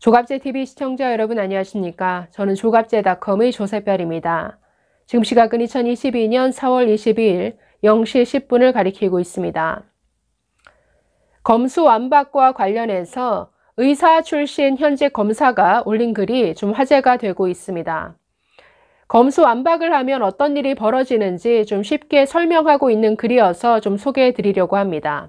조갑제TV 시청자 여러분 안녕하십니까? 저는 조갑제닷컴의 조세별입니다. 지금 시각은 2022년 4월 22일 0시 10분을 가리키고 있습니다. 검수 완박과 관련해서 의사 출신 현직 검사가 올린 글이 좀 화제가 되고 있습니다. 검수 완박을 하면 어떤 일이 벌어지는지 좀 쉽게 설명하고 있는 글이어서 좀 소개해 드리려고 합니다.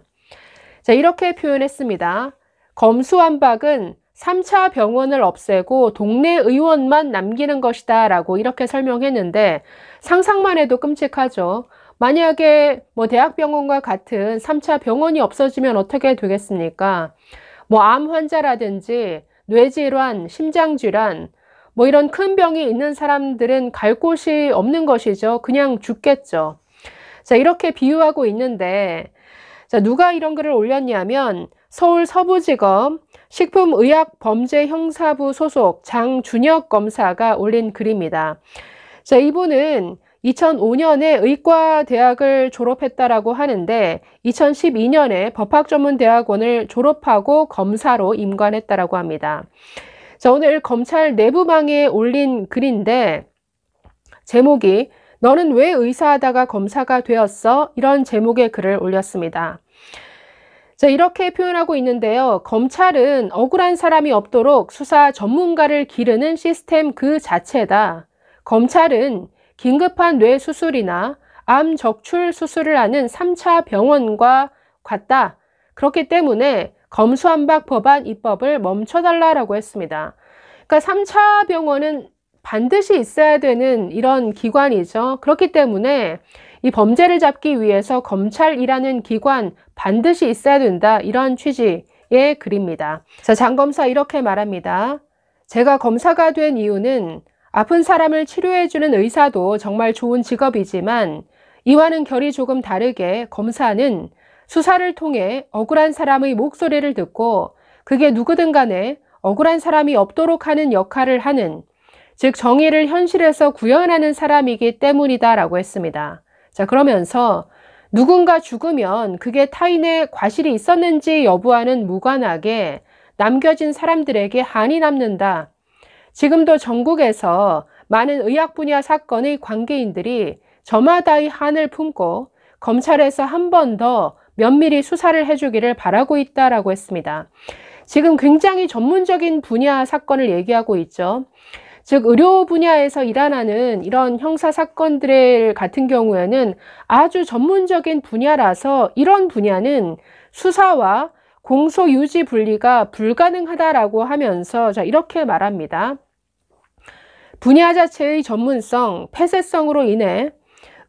자, 이렇게 표현했습니다. 검수 완박은 3차 병원을 없애고 동네 의원만 남기는 것이다 라고 이렇게 설명했는데 상상만 해도 끔찍하죠. 만약에 뭐 대학병원과 같은 3차 병원이 없어지면 어떻게 되겠습니까? 뭐 암 환자라든지 뇌질환, 심장질환, 뭐 이런 큰 병이 있는 사람들은 갈 곳이 없는 것이죠. 그냥 죽겠죠. 자, 이렇게 비유하고 있는데, 자, 누가 이런 글을 올렸냐면, 서울 서부지검 식품의약범죄형사부 소속 장준혁 검사가 올린 글입니다. 자, 이분은 2005년에 의과대학을 졸업했다라고 하는데 2012년에 법학전문대학원을 졸업하고 검사로 임관했다라고 합니다. 자, 오늘 검찰 내부방에 올린 글인데 제목이 너는 왜 의사하다가 검사가 되었어? 이런 제목의 글을 올렸습니다. 자, 이렇게 표현하고 있는데요. 검찰은 억울한 사람이 없도록 수사 전문가를 기르는 시스템 그 자체다. 검찰은 긴급한 뇌 수술이나 암 적출 수술을 하는 3차 병원과 같다. 그렇기 때문에 검수한박 법안 입법을 멈춰달라라고 했습니다. 그러니까 3차 병원은 반드시 있어야 되는 이런 기관이죠. 그렇기 때문에 이 범죄를 잡기 위해서 검찰이라는 기관 반드시 있어야 된다. 이런 취지의 글입니다. 자, 장검사 이렇게 말합니다. 제가 검사가 된 이유는 아픈 사람을 치료해주는 의사도 정말 좋은 직업이지만 이와는 결이 조금 다르게 검사는 수사를 통해 억울한 사람의 목소리를 듣고 그게 누구든 간에 억울한 사람이 없도록 하는 역할을 하는 즉 정의를 현실에서 구현하는 사람이기 때문이다 라고 했습니다. 자, 그러면서 누군가 죽으면 그게 타인의 과실이 있었는지 여부와는 무관하게 남겨진 사람들에게 한이 남는다. 지금도 전국에서 많은 의학 분야 사건의 관계인들이 저마다의 한을 품고 검찰에서 한 번 더 면밀히 수사를 해주기를 바라고 있다라고 했습니다. 지금 굉장히 전문적인 분야 사건을 얘기하고 있죠. 즉 의료 분야에서 일어나는 이런 형사 사건들 같은 경우에는 아주 전문적인 분야라서 이런 분야는 수사와 공소 유지 분리가 불가능하다라고 하면서 자 이렇게 말합니다. 분야 자체의 전문성, 폐쇄성으로 인해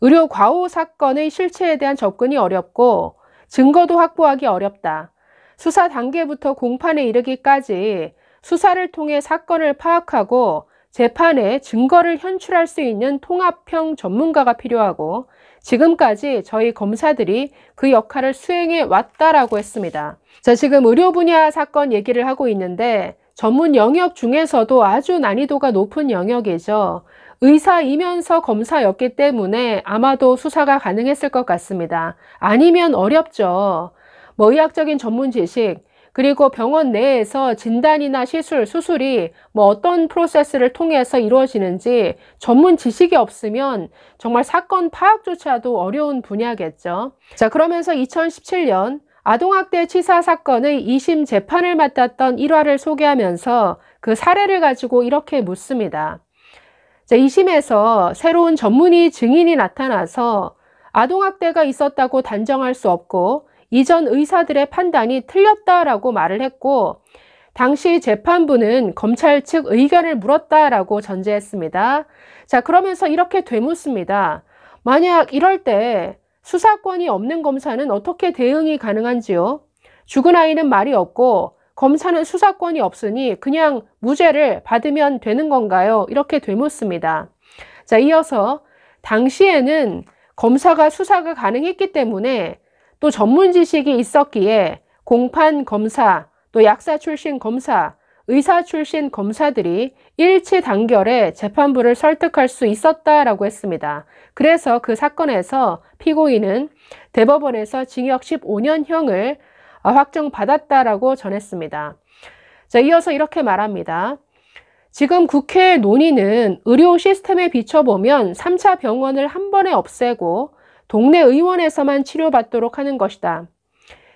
의료 과오 사건의 실체에 대한 접근이 어렵고 증거도 확보하기 어렵다. 수사 단계부터 공판에 이르기까지 수사를 통해 사건을 파악하고 재판에 증거를 현출할 수 있는 통합형 전문가가 필요하고 지금까지 저희 검사들이 그 역할을 수행해 왔다라고 했습니다. 자, 지금 의료 분야 사건 얘기를 하고 있는데 전문 영역 중에서도 아주 난이도가 높은 영역이죠. 의사이면서 검사였기 때문에 아마도 수사가 가능했을 것 같습니다. 아니면 어렵죠. 뭐 의학적인 전문 지식, 그리고 병원 내에서 진단이나 시술, 수술이 뭐 어떤 프로세스를 통해서 이루어지는지 전문 지식이 없으면 정말 사건 파악조차도 어려운 분야겠죠. 자, 그러면서 2017년 아동학대 치사 사건의 2심 재판을 맡았던 1화를 소개하면서 그 사례를 가지고 이렇게 묻습니다. 자, 2심에서 새로운 전문의 증인이 나타나서 아동학대가 있었다고 단정할 수 없고 이전 의사들의 판단이 틀렸다라고 말을 했고 당시 재판부는 검찰 측 의견을 물었다라고 전제했습니다. 자, 그러면서 이렇게 되묻습니다. 만약 이럴 때 수사권이 없는 검사는 어떻게 대응이 가능한지요? 죽은 아이는 말이 없고 검사는 수사권이 없으니 그냥 무죄를 받으면 되는 건가요? 이렇게 되묻습니다. 자, 이어서 당시에는 검사가 수사가 가능했기 때문에 또 전문 지식이 있었기에 공판 검사, 또 약사 출신 검사, 의사 출신 검사들이 일치 단결에 재판부를 설득할 수 있었다라고 했습니다. 그래서 그 사건에서 피고인은 대법원에서 징역 15년형을 어, 확정받았다라고 전했습니다. 자, 이어서 이렇게 말합니다. 지금 국회의 논의는 의료 시스템에 비춰보면 3차 병원을 한 번에 없애고 동네 의원에서만 치료받도록 하는 것이다.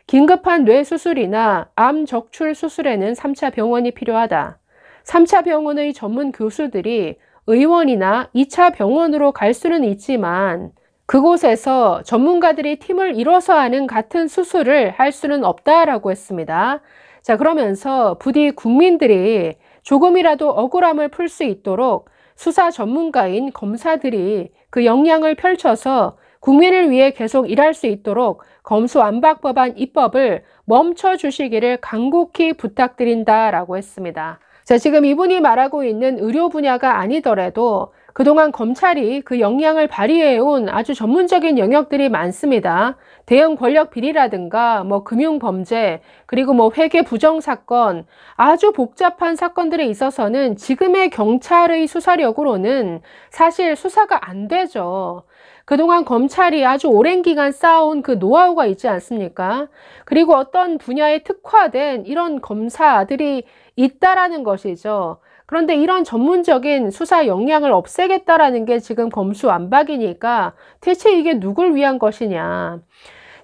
긴급한 뇌수술이나 암 적출 수술에는 3차 병원이 필요하다. 3차 병원의 전문 교수들이 의원이나 2차 병원으로 갈 수는 있지만 그곳에서 전문가들이 팀을 이뤄서 하는 같은 수술을 할 수는 없다라고 했습니다. 자, 그러면서 부디 국민들이 조금이라도 억울함을 풀 수 있도록 수사 전문가인 검사들이 그 역량을 펼쳐서 국민을 위해 계속 일할 수 있도록 검수완박 법안 입법을 멈춰 주시기를 간곡히 부탁드린다라고 했습니다. 자, 지금 이분이 말하고 있는 의료 분야가 아니더라도 그동안 검찰이 그 역량을 발휘해온 아주 전문적인 영역들이 많습니다. 대형 권력 비리라든가 뭐 금융 범죄 그리고 뭐 회계 부정 사건 아주 복잡한 사건들에 있어서는 지금의 경찰의 수사력으로는 사실 수사가 안 되죠. 그동안 검찰이 아주 오랜 기간 쌓아온 그 노하우가 있지 않습니까? 그리고 어떤 분야에 특화된 이런 검사들이 있다라는 것이죠. 그런데 이런 전문적인 수사 역량을 없애겠다라는 게 지금 검수안박이니까 대체 이게 누굴 위한 것이냐.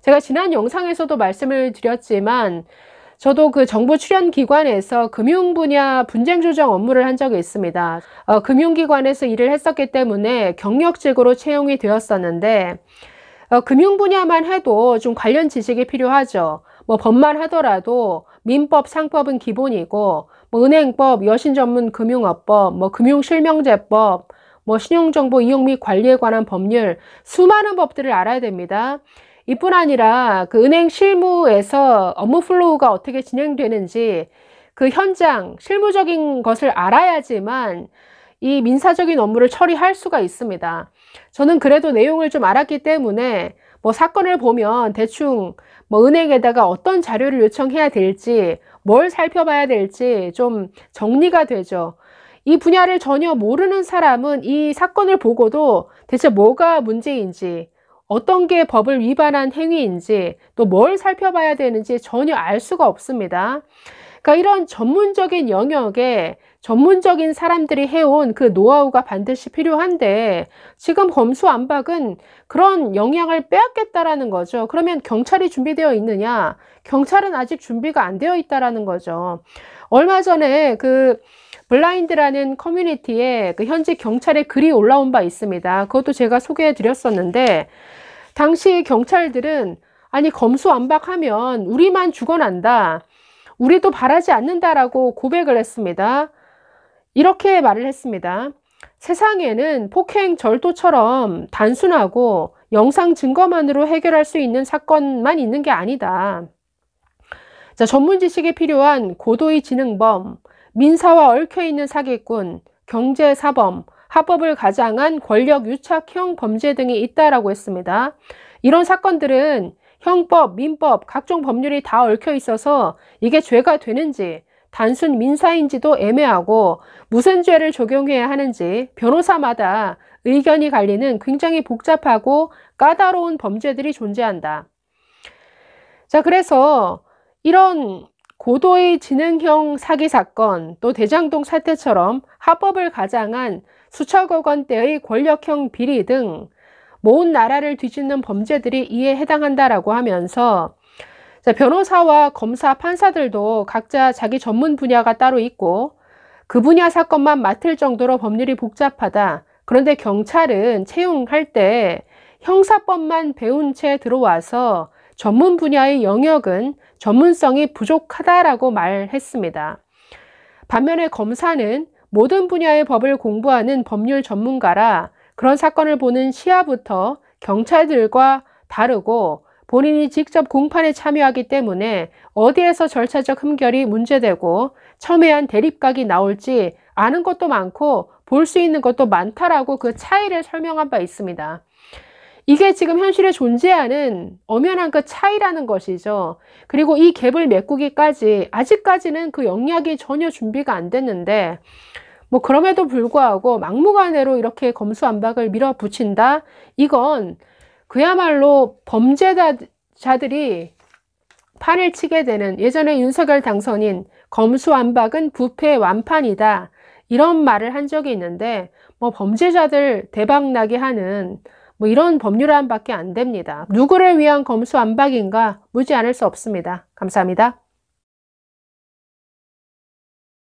제가 지난 영상에서도 말씀을 드렸지만 저도 그 정부 출연 기관에서 금융 분야 분쟁 조정 업무를 한 적이 있습니다. 어, 금융기관에서 일을 했었기 때문에 경력직으로 채용이 되었었는데 어, 금융 분야만 해도 좀 관련 지식이 필요하죠. 뭐 법만 하더라도 민법, 상법은 기본이고 뭐 은행법, 여신전문금융업법, 뭐 금융실명제법, 뭐 신용정보 이용 및 관리에 관한 법률 수많은 법들을 알아야 됩니다. 이뿐 아니라 그 은행 실무에서 업무 플로우가 어떻게 진행되는지 그 현장 실무적인 것을 알아야지만 이 민사적인 업무를 처리할 수가 있습니다. 저는 그래도 내용을 좀 알았기 때문에 뭐 사건을 보면 대충 뭐 은행에다가 어떤 자료를 요청해야 될지 뭘 살펴봐야 될지 좀 정리가 되죠. 이 분야를 전혀 모르는 사람은 이 사건을 보고도 대체 뭐가 문제인지 어떤 게 법을 위반한 행위인지 또 뭘 살펴봐야 되는지 전혀 알 수가 없습니다. 그러니까 이런 전문적인 영역에 전문적인 사람들이 해온 그 노하우가 반드시 필요한데 지금 검수안박은 그런 영향을 빼앗겠다라는 거죠. 그러면 경찰이 준비되어 있느냐? 경찰은 아직 준비가 안 되어 있다라는 거죠. 얼마 전에 그 블라인드라는 커뮤니티에 그 현지 경찰의 글이 올라온 바 있습니다. 그것도 제가 소개해 드렸었는데 당시 경찰들은 아니 검수안박하면 우리만 죽어난다. 우리도 바라지 않는다라고 고백을 했습니다. 이렇게 말을 했습니다. 세상에는 폭행 절도처럼 단순하고 영상 증거만으로 해결할 수 있는 사건만 있는 게 아니다. 자, 전문 지식이 필요한 고도의 지능범, 민사와 얽혀있는 사기꾼, 경제사범, 합법을 가장한 권력 유착형 범죄 등이 있다라고 했습니다. 이런 사건들은 형법, 민법, 각종 법률이 다 얽혀 있어서 이게 죄가 되는지 단순 민사인지도 애매하고 무슨 죄를 적용해야 하는지 변호사마다 의견이 갈리는 굉장히 복잡하고 까다로운 범죄들이 존재한다. 자, 그래서 이런 고도의 지능형 사기 사건, 또 대장동 사태처럼 합법을 가장한 수천억 원대의 권력형 비리 등 모은 나라를 뒤집는 범죄들이 이에 해당한다라고 하면서 자, 변호사와 검사, 판사들도 각자 자기 전문 분야가 따로 있고 그 분야 사건만 맡을 정도로 법률이 복잡하다. 그런데 경찰은 채용할 때 형사법만 배운 채 들어와서 전문 분야의 영역은 전문성이 부족하다라고 말했습니다. 반면에 검사는 모든 분야의 법을 공부하는 법률 전문가라 그런 사건을 보는 시야부터 경찰들과 다르고 본인이 직접 공판에 참여하기 때문에 어디에서 절차적 흠결이 문제되고 첨예한 대립각이 나올지 아는 것도 많고 볼 수 있는 것도 많다라고 그 차이를 설명한 바 있습니다. 이게 지금 현실에 존재하는 엄연한 그 차이라는 것이죠. 그리고 이 갭을 메꾸기까지 아직까지는 그 영역이 전혀 준비가 안 됐는데 뭐 그럼에도 불구하고 막무가내로 이렇게 검수안박을 밀어붙인다? 이건 그야말로 범죄자들이 판을 치게 되는 예전에 윤석열 당선인 검수안박은 부패 완판이다. 이런 말을 한 적이 있는데 뭐 범죄자들 대박나게 하는 뭐 이런 법률안밖에 안 됩니다. 누구를 위한 검수안박인가 묻지 않을 수 없습니다. 감사합니다.